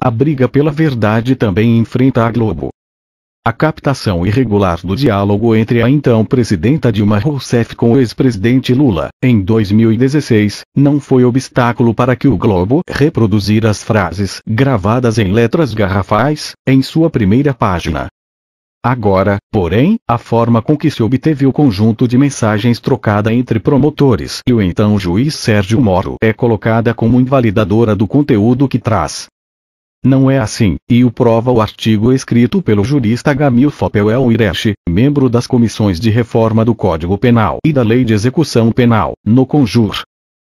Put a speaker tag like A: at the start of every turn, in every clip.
A: A briga pela verdade também enfrenta a Globo. A captação irregular do diálogo entre a então presidenta Dilma Rousseff com o ex-presidente Lula, em 2016, não foi obstáculo para que o Globo reproduzir as frases gravadas em letras garrafais, em sua primeira página. Agora, porém, a forma com que se obteve o conjunto de mensagens trocada entre promotores e o então juiz Sérgio Moro é colocada como invalidadora do conteúdo que traz. Não é assim, e o prova o artigo escrito pelo jurista Gamil Fopel Iresh, membro das comissões de reforma do Código Penal e da Lei de Execução Penal, no Conjur.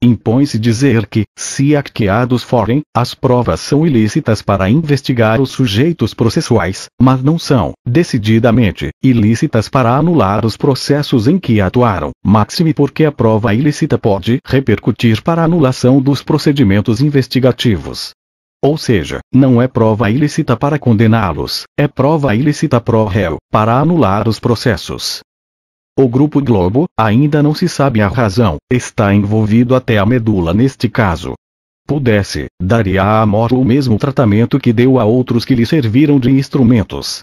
A: Impõe-se dizer que, se hackeados forem, as provas são ilícitas para investigar os sujeitos processuais, mas não são, decididamente, ilícitas para anular os processos em que atuaram, máxime porque a prova ilícita pode repercutir para anulação dos procedimentos investigativos. Ou seja, não é prova ilícita para condená-los, é prova ilícita pro réu, para anular os processos. O Grupo Globo, ainda não se sabe a razão, está envolvido até a medula neste caso. Pudesse, daria a Amor o mesmo tratamento que deu a outros que lhe serviram de instrumentos,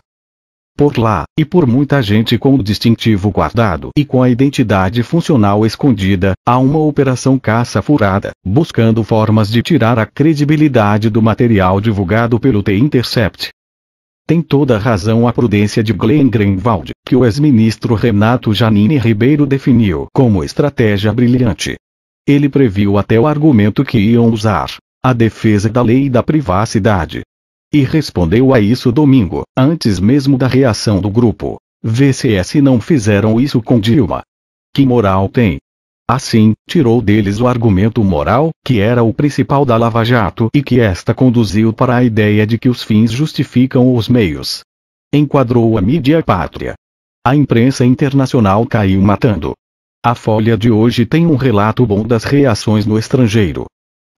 A: por lá, e por muita gente com o distintivo guardado e com a identidade funcional escondida, há uma operação caça-furada, buscando formas de tirar a credibilidade do material divulgado pelo The Intercept. Tem toda razão a prudência de Glenn Greenwald, que o ex-ministro Renato Janine Ribeiro definiu como estratégia brilhante. Ele previu até o argumento que iam usar, a defesa da lei e da privacidade. E respondeu a isso domingo, antes mesmo da reação do grupo. VCS é não fizeram isso com Dilma. Que moral tem? Assim, tirou deles o argumento moral, que era o principal da Lava Jato e que esta conduziu para a ideia de que os fins justificam os meios. Enquadrou a mídia pátria. A imprensa internacional caiu matando. A Folha de hoje tem um relato bom das reações no estrangeiro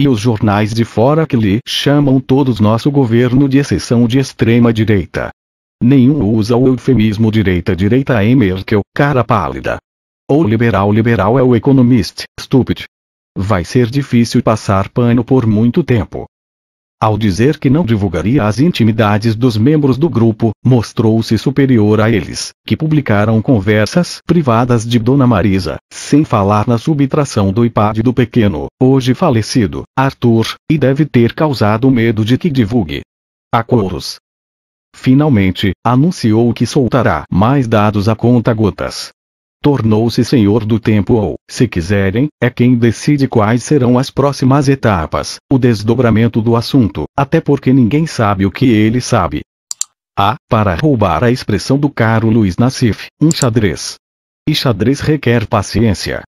A: e os jornais de fora que lhe chamam todos nosso governo de exceção de extrema-direita. Nenhum usa o eufemismo direita-direita em Merkel, cara pálida. Ou liberal-liberal é o economist, stupid. Vai ser difícil passar pano por muito tempo. Ao dizer que não divulgaria as intimidades dos membros do grupo, mostrou-se superior a eles, que publicaram conversas privadas de Dona Marisa, sem falar na subtração do iPad do pequeno, hoje falecido, Arthur, e deve ter causado medo de que divulgue. A coros. Finalmente, anunciou que soltará mais dados a conta-gotas, tornou-se senhor do tempo ou, se quiserem, é quem decide quais serão as próximas etapas, o desdobramento do assunto, até porque ninguém sabe o que ele sabe. A, ah, para roubar a expressão do caro Luiz Nassif, um xadrez. E xadrez requer paciência,